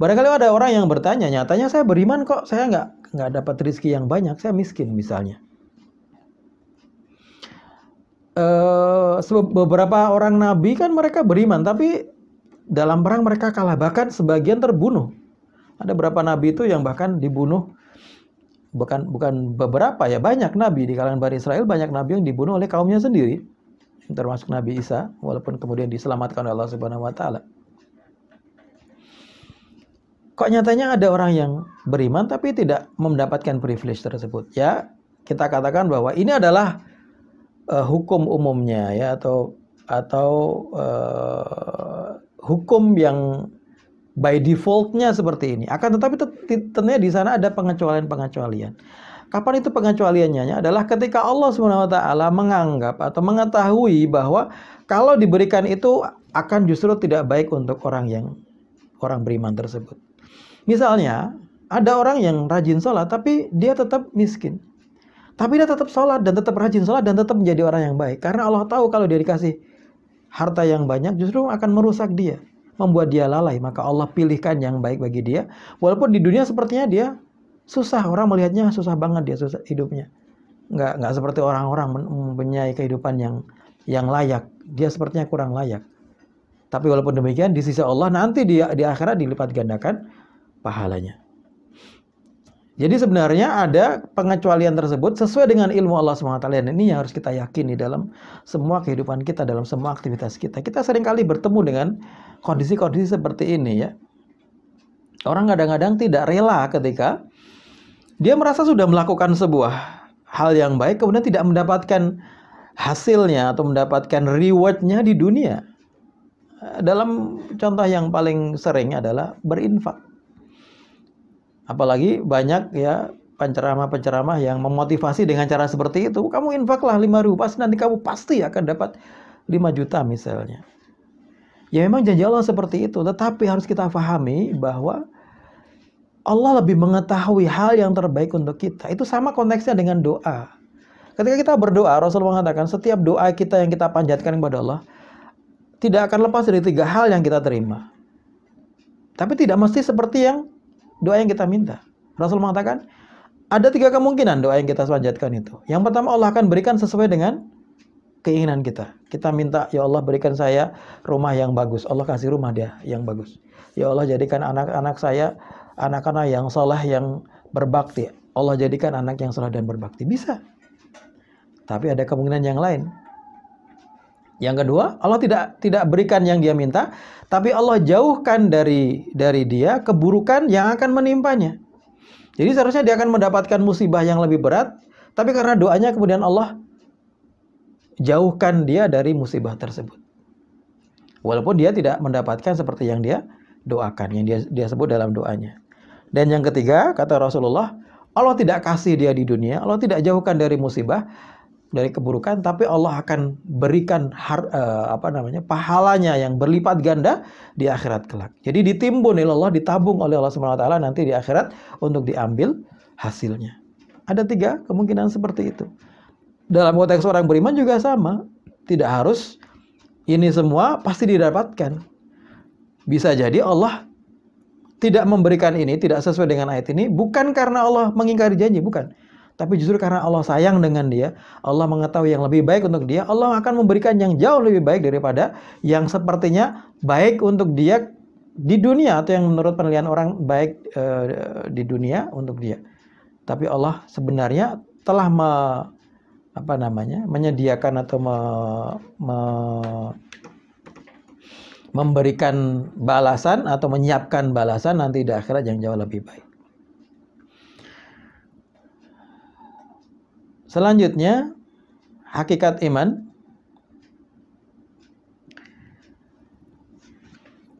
Barangkali ada orang yang bertanya, nyatanya saya beriman kok saya nggak nggak dapat rezeki yang banyak, saya miskin misalnya. Uh, beberapa orang nabi kan mereka beriman tapi dalam perang mereka kalah bahkan sebagian terbunuh ada beberapa nabi itu yang bahkan dibunuh bukan bukan beberapa ya banyak nabi di kalangan Bani Israel banyak nabi yang dibunuh oleh kaumnya sendiri termasuk Nabi Isa walaupun kemudian diselamatkan oleh Allah Subhanahu wa taala. Kok nyatanya ada orang yang beriman tapi tidak mendapatkan privilege tersebut? Ya, kita katakan bahwa ini adalah uh, hukum umumnya ya atau atau uh, hukum yang by defaultnya seperti ini. Akan tetapi tentunya di sana ada pengecualian-pengecualian. Kapan itu pengecualiannya? Adalah ketika Allah Swt menganggap atau mengetahui bahwa kalau diberikan itu akan justru tidak baik untuk orang yang orang beriman tersebut. Misalnya ada orang yang rajin sholat tapi dia tetap miskin. Tapi dia tetap sholat dan tetap rajin sholat dan tetap menjadi orang yang baik. Karena Allah tahu kalau dia dikasih harta yang banyak justru akan merusak dia membuat dia lalai, maka Allah pilihkan yang baik bagi dia. Walaupun di dunia sepertinya dia susah, orang melihatnya susah banget dia susah hidupnya. Nggak, nggak seperti orang-orang mempunyai kehidupan yang yang layak. Dia sepertinya kurang layak. Tapi walaupun demikian, di sisi Allah nanti dia di akhirat dilipat gandakan pahalanya. Jadi sebenarnya ada pengecualian tersebut sesuai dengan ilmu Allah SWT. Dan ini yang harus kita yakini dalam semua kehidupan kita, dalam semua aktivitas kita. Kita seringkali bertemu dengan kondisi-kondisi seperti ini ya. Orang kadang-kadang tidak rela ketika dia merasa sudah melakukan sebuah hal yang baik, kemudian tidak mendapatkan hasilnya atau mendapatkan rewardnya di dunia. Dalam contoh yang paling sering adalah berinfak Apalagi banyak ya penceramah-penceramah yang memotivasi dengan cara seperti itu. Kamu infaklah 5 ribu, pasti nanti kamu pasti akan dapat 5 juta misalnya. Ya memang janji Allah seperti itu, tetapi harus kita pahami bahwa Allah lebih mengetahui hal yang terbaik untuk kita. Itu sama konteksnya dengan doa. Ketika kita berdoa, Rasul mengatakan setiap doa kita yang kita panjatkan kepada Allah tidak akan lepas dari tiga hal yang kita terima. Tapi tidak mesti seperti yang doa yang kita minta. Rasul mengatakan, ada tiga kemungkinan doa yang kita selanjutkan itu. Yang pertama Allah akan berikan sesuai dengan keinginan kita. Kita minta, ya Allah berikan saya rumah yang bagus. Allah kasih rumah dia yang bagus. Ya Allah jadikan anak-anak saya anak-anak yang salah yang berbakti. Allah jadikan anak yang salah dan berbakti. Bisa. Tapi ada kemungkinan yang lain. Yang kedua, Allah tidak tidak berikan yang dia minta, tapi Allah jauhkan dari dari dia keburukan yang akan menimpanya. Jadi seharusnya dia akan mendapatkan musibah yang lebih berat, tapi karena doanya kemudian Allah jauhkan dia dari musibah tersebut. Walaupun dia tidak mendapatkan seperti yang dia doakan, yang dia dia sebut dalam doanya. Dan yang ketiga, kata Rasulullah, Allah tidak kasih dia di dunia, Allah tidak jauhkan dari musibah, dari keburukan tapi Allah akan berikan har, uh, apa namanya pahalanya yang berlipat ganda di akhirat kelak. Jadi ditimbun oleh Allah, ditabung oleh Allah Subhanahu wa taala nanti di akhirat untuk diambil hasilnya. Ada tiga kemungkinan seperti itu. Dalam konteks orang beriman juga sama, tidak harus ini semua pasti didapatkan. Bisa jadi Allah tidak memberikan ini, tidak sesuai dengan ayat ini, bukan karena Allah mengingkari janji, bukan tapi justru karena Allah sayang dengan dia, Allah mengetahui yang lebih baik untuk dia, Allah akan memberikan yang jauh lebih baik daripada yang sepertinya baik untuk dia di dunia atau yang menurut penilaian orang baik e, di dunia untuk dia. Tapi Allah sebenarnya telah me, apa namanya menyediakan atau me, me, memberikan balasan atau menyiapkan balasan nanti di akhirat yang jauh lebih baik. Selanjutnya, hakikat iman.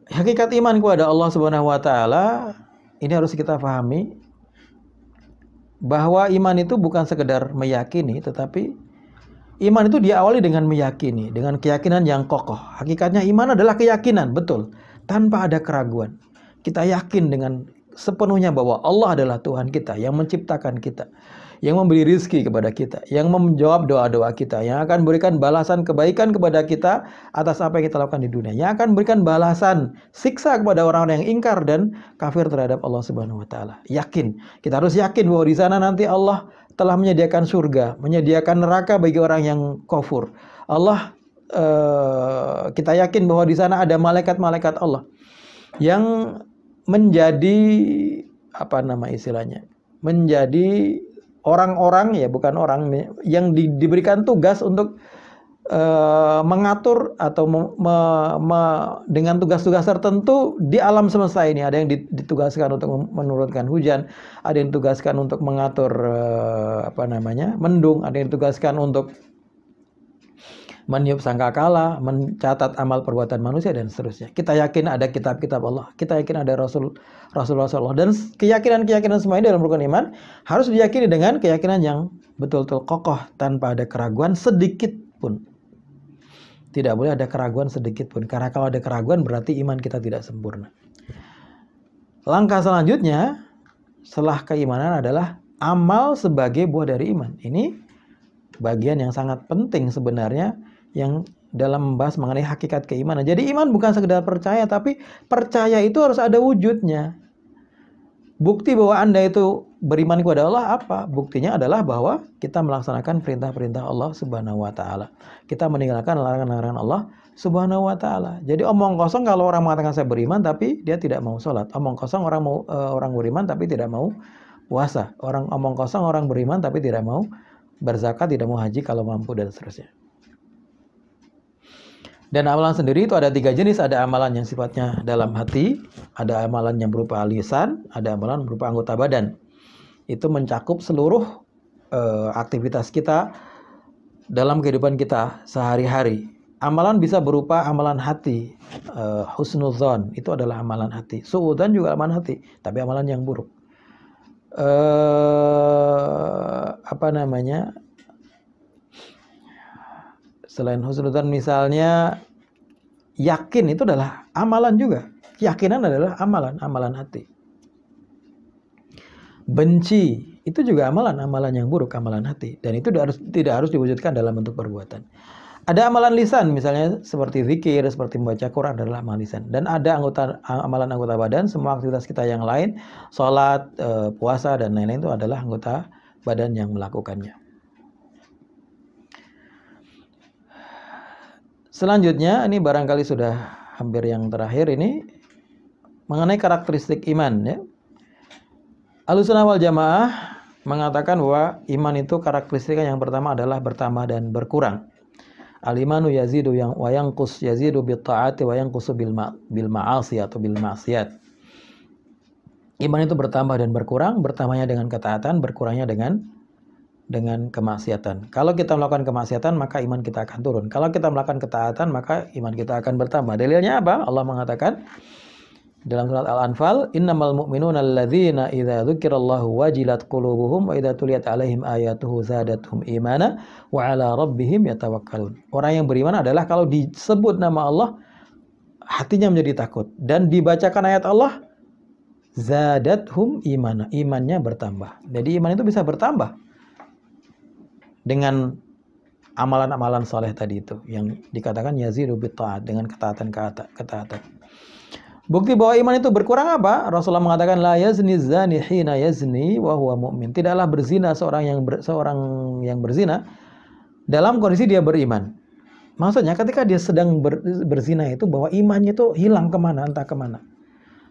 Hakikat iman kepada Allah Subhanahu wa taala ini harus kita pahami bahwa iman itu bukan sekedar meyakini tetapi iman itu diawali dengan meyakini, dengan keyakinan yang kokoh. Hakikatnya iman adalah keyakinan, betul, tanpa ada keraguan. Kita yakin dengan sepenuhnya bahwa Allah adalah Tuhan kita yang menciptakan kita yang memberi rizki kepada kita, yang menjawab doa-doa kita, yang akan berikan balasan kebaikan kepada kita atas apa yang kita lakukan di dunia, yang akan berikan balasan siksa kepada orang-orang yang ingkar dan kafir terhadap Allah Subhanahu wa taala. Yakin, kita harus yakin bahwa di sana nanti Allah telah menyediakan surga, menyediakan neraka bagi orang yang kafir. Allah eh, kita yakin bahwa di sana ada malaikat-malaikat Allah yang menjadi apa nama istilahnya? menjadi orang-orang ya bukan orang yang di, diberikan tugas untuk uh, mengatur atau me, me, me, dengan tugas-tugas tertentu di alam semesta ini ada yang ditugaskan untuk menurunkan hujan, ada yang ditugaskan untuk mengatur uh, apa namanya mendung, ada yang ditugaskan untuk meniup sangkakala, mencatat amal perbuatan manusia dan seterusnya. Kita yakin ada kitab-kitab Allah, kita yakin ada Rasul rasul Allah dan keyakinan-keyakinan semua ini dalam rukun iman harus diyakini dengan keyakinan yang betul-betul kokoh tanpa ada keraguan sedikit pun. Tidak boleh ada keraguan sedikit pun karena kalau ada keraguan berarti iman kita tidak sempurna. Langkah selanjutnya setelah keimanan adalah amal sebagai buah dari iman. Ini bagian yang sangat penting sebenarnya yang dalam membahas mengenai hakikat keimanan. Jadi iman bukan sekedar percaya, tapi percaya itu harus ada wujudnya. Bukti bahwa Anda itu beriman kepada Allah apa? Buktinya adalah bahwa kita melaksanakan perintah-perintah Allah Subhanahu wa taala. Kita meninggalkan larangan-larangan Allah Subhanahu wa taala. Jadi omong kosong kalau orang mengatakan saya beriman tapi dia tidak mau sholat. Omong kosong orang mau uh, orang beriman tapi tidak mau puasa. Orang omong kosong orang beriman tapi tidak mau berzakat, tidak mau haji kalau mampu dan seterusnya. Dan amalan sendiri itu ada tiga jenis. Ada amalan yang sifatnya dalam hati, ada amalan yang berupa lisan, ada amalan berupa anggota badan. Itu mencakup seluruh uh, aktivitas kita dalam kehidupan kita sehari-hari. Amalan bisa berupa amalan hati, uh, eh, husnuzon itu adalah amalan hati. Suudan juga amalan hati, tapi amalan yang buruk. Uh, apa namanya? Selain husnudzan misalnya yakin itu adalah amalan juga. Keyakinan adalah amalan, amalan hati. Benci itu juga amalan-amalan yang buruk, amalan hati. Dan itu harus, tidak harus diwujudkan dalam bentuk perbuatan. Ada amalan lisan misalnya seperti zikir, seperti membaca Quran adalah amalan lisan. Dan ada anggota amalan anggota badan, semua aktivitas kita yang lain, sholat, eh, puasa dan lain-lain itu adalah anggota badan yang melakukannya. Selanjutnya ini barangkali sudah hampir yang terakhir ini mengenai karakteristik iman ya. Alusunah wal Jamaah mengatakan bahwa iman itu karakteristiknya yang pertama adalah bertambah dan berkurang. Al-imanu yazidu yang kus yazidu bil taati kusu bil ma, bil ma'asi atau bil maasiat. Iman itu bertambah dan berkurang, bertambahnya dengan ketaatan, berkurangnya dengan dengan kemaksiatan. Kalau kita melakukan kemaksiatan, maka iman kita akan turun. Kalau kita melakukan ketaatan, maka iman kita akan bertambah. Dalilnya apa? Allah mengatakan dalam surat Al-Anfal, "Innamal mu'minuna alladzina idza dzukirallahu wajilat qulubuhum wa idza tuliyat 'alaihim ayatuhu zadatuhum imana wa 'ala rabbihim yatawakkalun." Orang yang beriman adalah kalau disebut nama Allah hatinya menjadi takut dan dibacakan ayat Allah hum imana, imannya bertambah. Jadi iman itu bisa bertambah dengan amalan-amalan soleh tadi itu yang dikatakan yazidu bitta'at dengan ketaatan ketaatan. Bukti bahwa iman itu berkurang apa? Rasulullah mengatakan la yazni zani hina yazni wa huwa mu'min. Tidaklah berzina seorang yang ber, seorang yang berzina dalam kondisi dia beriman. Maksudnya ketika dia sedang ber, berzina itu bahwa imannya itu hilang kemana entah kemana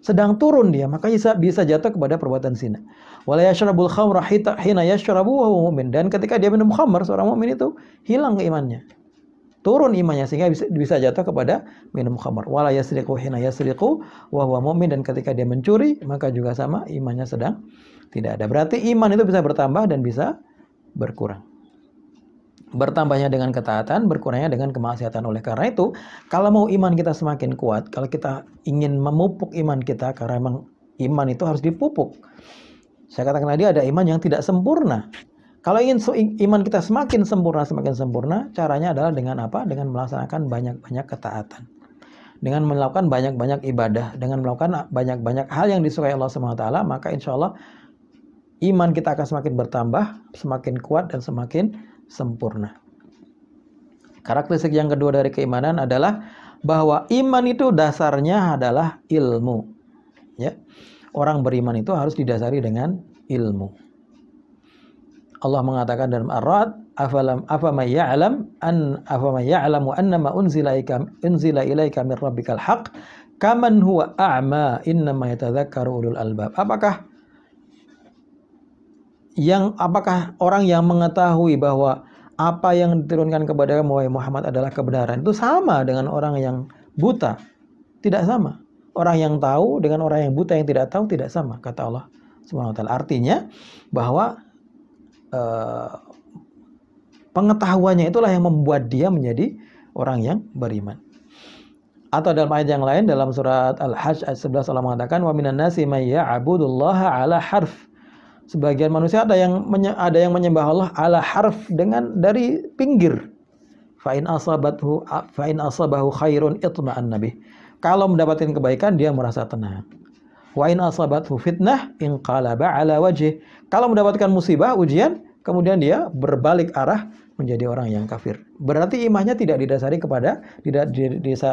sedang turun dia, maka bisa bisa jatuh kepada perbuatan zina. Wala yashrabul khamra hina yashrabu mu'min. Dan ketika dia minum khamr, seorang mukmin itu hilang imannya, Turun imannya sehingga bisa, bisa jatuh kepada minum khamr. Wala yasriqu hina yasriqu wa huwa mu'min dan ketika dia mencuri, maka juga sama imannya sedang tidak ada. Berarti iman itu bisa bertambah dan bisa berkurang bertambahnya dengan ketaatan, berkurangnya dengan kemaksiatan. Oleh karena itu, kalau mau iman kita semakin kuat, kalau kita ingin memupuk iman kita, karena memang iman itu harus dipupuk. Saya katakan tadi ada iman yang tidak sempurna. Kalau ingin iman kita semakin sempurna, semakin sempurna, caranya adalah dengan apa? Dengan melaksanakan banyak-banyak ketaatan. Dengan melakukan banyak-banyak ibadah, dengan melakukan banyak-banyak hal yang disukai Allah SWT, maka insya Allah iman kita akan semakin bertambah, semakin kuat, dan semakin sempurna. Karakteristik yang kedua dari keimanan adalah bahwa iman itu dasarnya adalah ilmu. Ya. Orang beriman itu harus didasari dengan ilmu. Allah mengatakan dalam Ar-Ra'd, "Afalam afama ya'lam an afama ya'lamu annama unzila ilaika unzila ilaika min rabbikal haqq kaman huwa a'ma innama yatadhakkaru ulul albab." Apakah yang apakah orang yang mengetahui bahwa apa yang diturunkan kepada Muhammad adalah kebenaran itu sama dengan orang yang buta? Tidak sama. Orang yang tahu dengan orang yang buta yang tidak tahu tidak sama kata Allah Subhanahu wa taala. Artinya bahwa uh, pengetahuannya itulah yang membuat dia menjadi orang yang beriman. Atau dalam ayat yang lain dalam surat Al-Hajj ayat 11 Allah mengatakan wa minan nasi may ya'budullaha ala harf sebagian manusia ada yang ada yang menyembah Allah ala harf dengan dari pinggir. Fa'in asabathu fa'in asabahu khairun itma'an nabi. Kalau mendapatkan kebaikan dia merasa tenang. Wa'in asabathu fitnah in kalaba ala wajih. Kalau mendapatkan musibah, ujian, kemudian dia berbalik arah menjadi orang yang kafir. Berarti imannya tidak didasari kepada tidak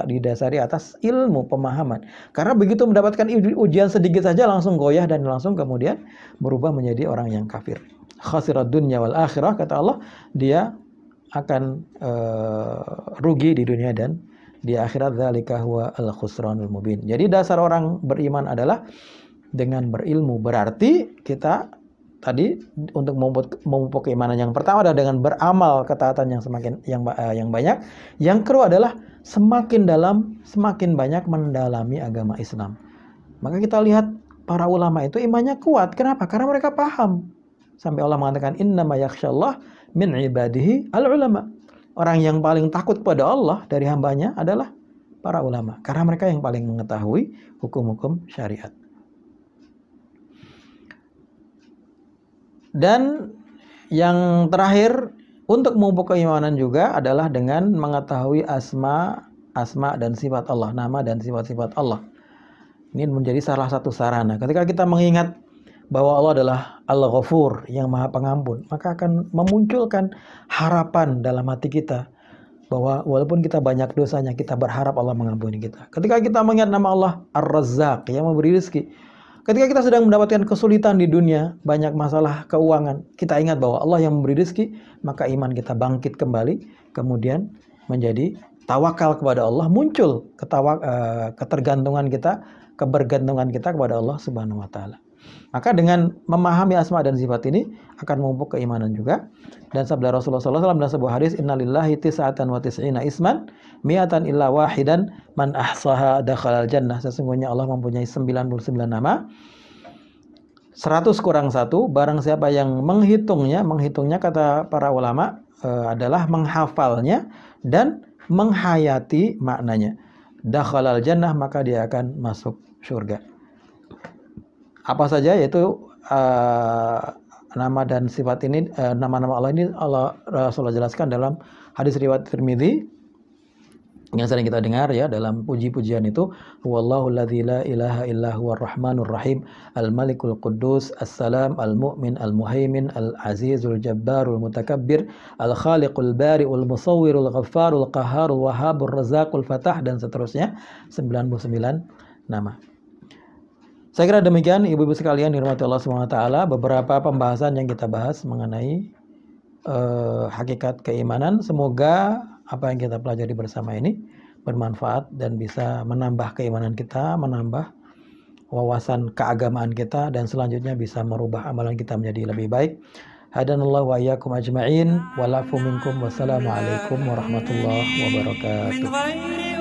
didasari atas ilmu pemahaman. Karena begitu mendapatkan ujian sedikit saja langsung goyah dan langsung kemudian berubah menjadi orang yang kafir. Khasirat dunia wal akhirah kata Allah, dia akan uh, rugi di dunia dan di akhirat zalika huwa al khusranul mubin. Jadi dasar orang beriman adalah dengan berilmu. Berarti kita tadi untuk membuat, memupuk keimanan yang pertama adalah dengan beramal ketaatan yang semakin yang uh, yang banyak. Yang kedua adalah semakin dalam, semakin banyak mendalami agama Islam. Maka kita lihat para ulama itu imannya kuat. Kenapa? Karena mereka paham. Sampai Allah mengatakan ma yakhsyallah min ibadihi al ulama. Orang yang paling takut kepada Allah dari hambanya adalah para ulama karena mereka yang paling mengetahui hukum-hukum syariat. Dan yang terakhir untuk memupuk keimanan juga adalah dengan mengetahui asma, asma dan sifat Allah, nama dan sifat-sifat Allah. Ini menjadi salah satu sarana. Ketika kita mengingat bahwa Allah adalah Al-Ghafur yang Maha Pengampun, maka akan memunculkan harapan dalam hati kita bahwa walaupun kita banyak dosanya, kita berharap Allah mengampuni kita. Ketika kita mengingat nama Allah Ar-Razzaq yang memberi rezeki, Ketika kita sedang mendapatkan kesulitan di dunia, banyak masalah keuangan, kita ingat bahwa Allah yang memberi rezeki, maka iman kita bangkit kembali, kemudian menjadi tawakal kepada Allah, muncul ketawa, eh, ketergantungan kita, kebergantungan kita kepada Allah Subhanahu wa taala. Maka dengan memahami asma dan sifat ini akan memupuk keimanan juga. Dan sabda Rasulullah SAW dalam sebuah hadis, Innalillahi tisa'atan wa tis'ina isman, mi'atan illa wahidan man ahsaha dakhalal jannah. Sesungguhnya Allah mempunyai 99 nama. 100 kurang satu, barang siapa yang menghitungnya, menghitungnya kata para ulama e, adalah menghafalnya dan menghayati maknanya. Dakhalal jannah maka dia akan masuk surga apa saja yaitu uh, nama dan sifat ini eh, nama-nama uh, Allah ini Allah eh, Rasulullah jelaskan dalam hadis riwayat Tirmidzi yang sering kita dengar ya dalam puji-pujian itu wallahu allazi la ilaha illa huwar rahmanur rahim al malikul quddus assalam al mu'min al muhaimin al azizul jabbarul mutakabbir al khaliqul bariul musawwirul ghaffarul qaharul wahhabur razzaqul fatah dan seterusnya 99 nama saya kira demikian ibu-ibu sekalian di rumah Allah SWT beberapa pembahasan yang kita bahas mengenai uh, hakikat keimanan. Semoga apa yang kita pelajari bersama ini bermanfaat dan bisa menambah keimanan kita, menambah wawasan keagamaan kita dan selanjutnya bisa merubah amalan kita menjadi lebih baik. Hadanallahu wa iyyakum ajma'in wa minkum wassalamualaikum warahmatullahi wabarakatuh.